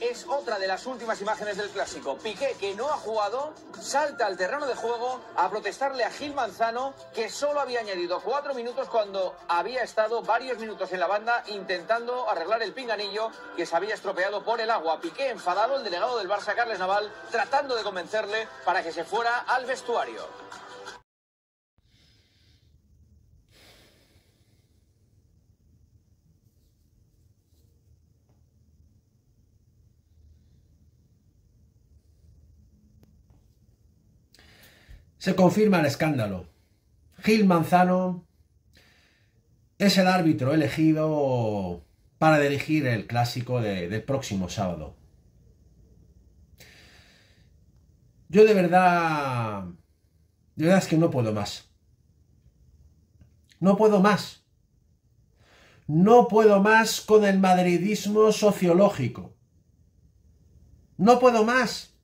es otra de las últimas imágenes del clásico. Piqué, que no ha jugado, salta al terreno de juego a protestarle a Gil Manzano, que solo había añadido cuatro minutos cuando había estado varios minutos en la banda intentando arreglar el pinganillo que se había estropeado por el agua. Piqué, enfadado, el delegado del Barça, Carles Naval, tratando de convencerle para que se fuera al vestuario. Se confirma el escándalo. Gil Manzano es el árbitro elegido para dirigir el clásico del próximo sábado. Yo de verdad, de verdad es que no puedo más. No puedo más. No puedo más con el madridismo sociológico. No puedo más.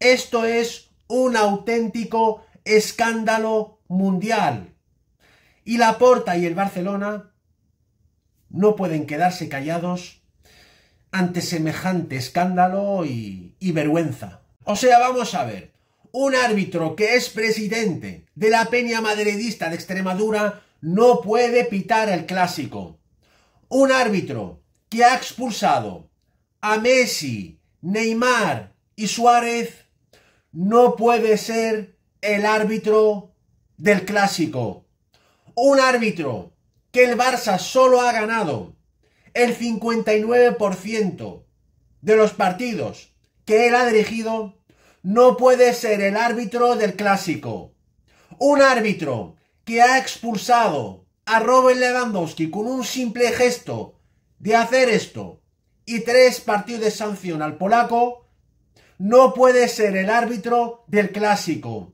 Esto es un auténtico escándalo mundial. Y la Porta y el Barcelona no pueden quedarse callados ante semejante escándalo y, y vergüenza. O sea, vamos a ver, un árbitro que es presidente de la Peña Madridista de Extremadura no puede pitar el clásico. Un árbitro que ha expulsado a Messi, Neymar y Suárez no puede ser el árbitro del clásico. Un árbitro que el Barça solo ha ganado el 59% de los partidos que él ha dirigido, no puede ser el árbitro del clásico. Un árbitro que ha expulsado a Robert Lewandowski con un simple gesto de hacer esto y tres partidos de sanción al polaco, no puede ser el árbitro del clásico.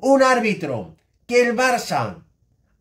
Un árbitro que el Barça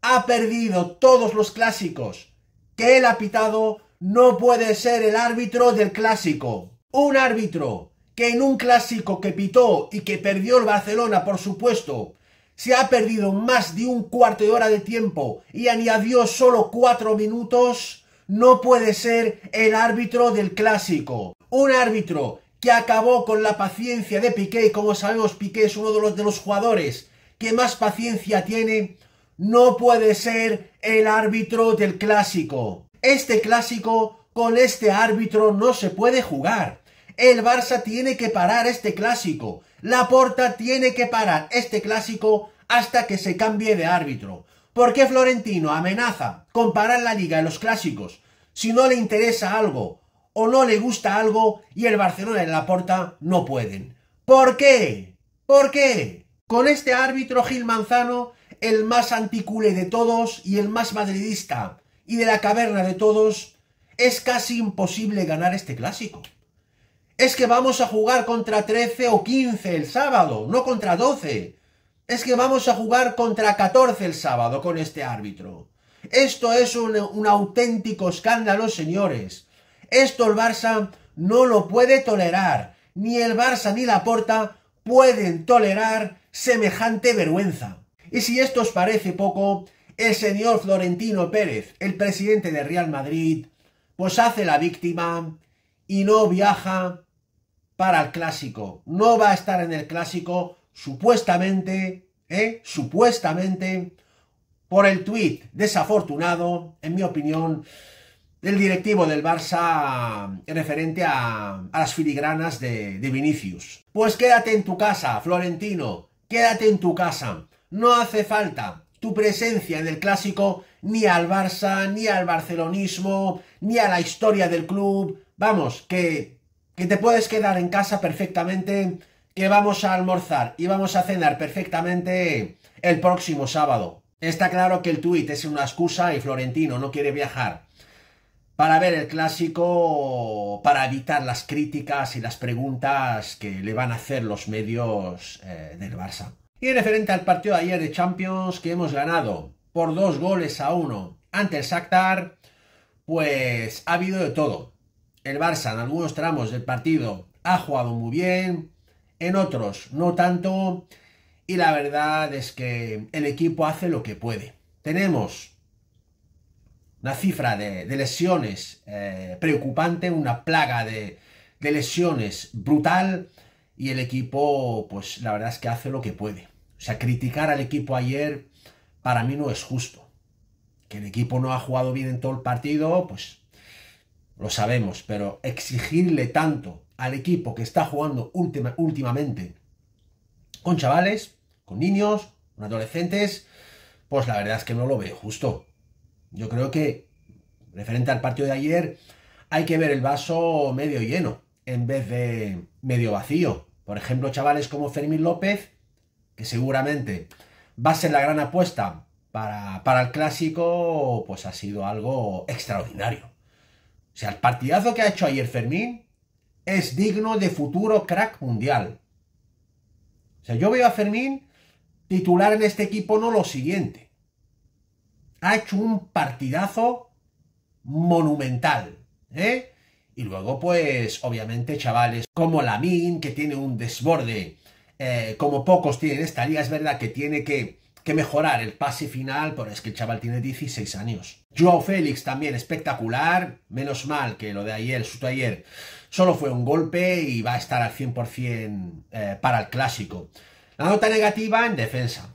ha perdido todos los clásicos que él ha pitado, no puede ser el árbitro del clásico. Un árbitro que en un clásico que pitó y que perdió el Barcelona, por supuesto, se ha perdido más de un cuarto de hora de tiempo y añadió solo cuatro minutos, no puede ser el árbitro del clásico. Un árbitro acabó con la paciencia de Piqué, y como sabemos Piqué es uno de los, de los jugadores que más paciencia tiene, no puede ser el árbitro del clásico. Este clásico con este árbitro no se puede jugar. El Barça tiene que parar este clásico. La Porta tiene que parar este clásico hasta que se cambie de árbitro. ¿Por qué Florentino amenaza con parar la liga de los clásicos? Si no le interesa algo o no le gusta algo y el Barcelona en la Porta no pueden. ¿Por qué? ¿Por qué? Con este árbitro Gil Manzano, el más anticule de todos y el más madridista y de la caverna de todos, es casi imposible ganar este clásico. Es que vamos a jugar contra 13 o 15 el sábado, no contra 12. Es que vamos a jugar contra 14 el sábado con este árbitro. Esto es un, auténtico escándalo, señores. Esto el Barça no lo puede tolerar. Ni el Barça ni la Porta pueden tolerar semejante vergüenza. Y si esto os parece poco, el señor Florentino Pérez, el presidente de Real Madrid, pues hace la víctima y no viaja para el clásico. No va a estar en el clásico, supuestamente, ¿eh? Supuestamente, por el tuit desafortunado, en mi opinión, del directivo del Barça referente a, las filigranas de, Vinicius. Pues quédate en tu casa, Florentino, quédate en tu casa. No hace falta tu presencia en el clásico ni al Barça, ni al barcelonismo, ni a la historia del club. Vamos, que, que te puedes quedar en casa perfectamente, que vamos a almorzar y vamos a cenar perfectamente el próximo sábado. Está claro que el tuit es una excusa y Florentino no quiere viajar para ver el clásico, para evitar las críticas y las preguntas que le van a hacer los medios eh, del Barça. Y referente al partido de ayer de Champions que hemos ganado por dos goles a uno ante el Shakhtar, pues ha habido de todo. El Barça en algunos tramos del partido ha jugado muy bien, en otros no tanto, y la verdad es que el equipo hace lo que puede. Tenemos una cifra de, lesiones eh, preocupante, una plaga de, lesiones brutal y el equipo, pues la verdad es que hace lo que puede. O sea, criticar al equipo ayer para mí no es justo. Que el equipo no ha jugado bien en todo el partido, pues lo sabemos, pero exigirle tanto al equipo que está jugando últimamente con chavales, con niños, con adolescentes, pues la verdad es que no lo ve justo. Yo creo que, referente al partido de ayer, hay que ver el vaso medio lleno en vez de medio vacío. Por ejemplo, chavales como Fermín López, que seguramente va a ser la gran apuesta para, el clásico, pues ha sido algo extraordinario. O sea, el partidazo que ha hecho ayer Fermín es digno de futuro crack mundial. O sea, yo veo a Fermín titular en este equipo no lo siguiente ha hecho un partidazo monumental. ¿eh? Y luego, pues, obviamente, chavales como Lamin, que tiene un desborde, eh, como pocos tienen esta liga, es verdad que tiene que, mejorar el pase final, pero es que el chaval tiene 16 años. Joao Félix también espectacular, menos mal que lo de ayer, su taller, solo fue un golpe y va a estar al 100% eh, para el clásico. La nota negativa en defensa,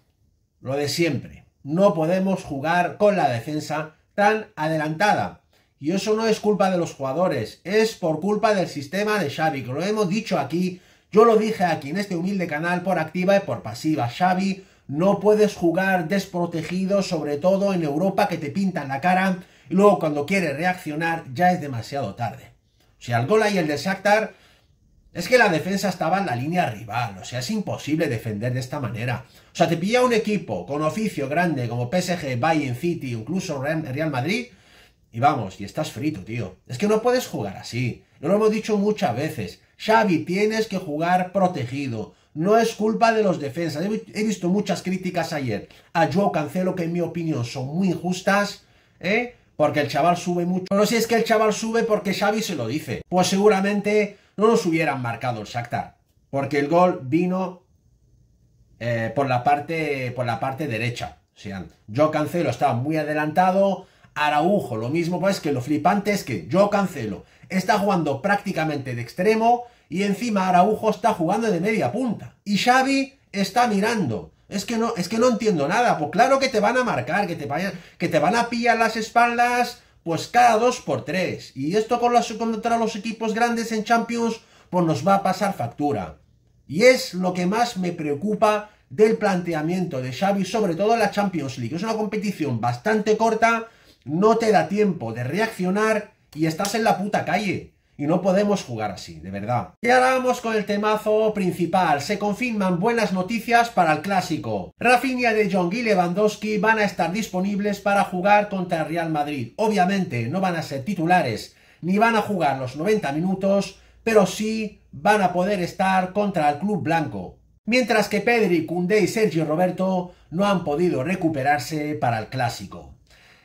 lo de siempre. No podemos jugar con la defensa tan adelantada. Y eso no es culpa de los jugadores, es por culpa del sistema de Xavi, que lo hemos dicho aquí, yo lo dije aquí en este humilde canal por activa y por pasiva. Xavi, no puedes jugar desprotegido, sobre todo en Europa que te pintan la cara y luego cuando quieres reaccionar ya es demasiado tarde. Si al el gol hay el de Shakhtar, es que la defensa estaba en la línea rival, o sea, es imposible defender de esta manera. O sea, te pilla un equipo con oficio grande como PSG, Bayern City, incluso Real Madrid, y vamos, y estás frito, tío. Es que no puedes jugar así. lo hemos dicho muchas veces. Xavi, tienes que jugar protegido. No es culpa de los defensas. He visto muchas críticas ayer a Yo Cancelo que en mi opinión son muy injustas, ¿eh? porque el chaval sube mucho. Pero si es que el chaval sube porque Xavi se lo dice, pues seguramente no nos hubieran marcado el Shakhtar, porque el gol vino eh, por, la parte, por la parte derecha. O sea, yo Cancelo estaba muy adelantado, Araujo lo mismo, pues que lo flipante es que yo Cancelo está jugando prácticamente de extremo y encima Araujo está jugando de media punta. Y Xavi está mirando es que no, es que no entiendo nada. Pues claro que te van a marcar, que te, que te van a pillar las espaldas, pues cada dos por tres. Y esto con los, los equipos grandes en Champions, pues nos va a pasar factura. Y es lo que más me preocupa del planteamiento de Xavi, sobre todo en la Champions League. Es una competición bastante corta, no te da tiempo de reaccionar y estás en la puta calle. Y no podemos jugar así, de verdad. Y ahora vamos con el temazo principal. Se confirman buenas noticias para el clásico. Rafinha de Jong y Lewandowski van a estar disponibles para jugar contra el Real Madrid. Obviamente no van a ser titulares, ni van a jugar los 90 minutos, pero sí van a poder estar contra el club blanco. Mientras que Pedri, Koundé y Sergio Roberto no han podido recuperarse para el clásico.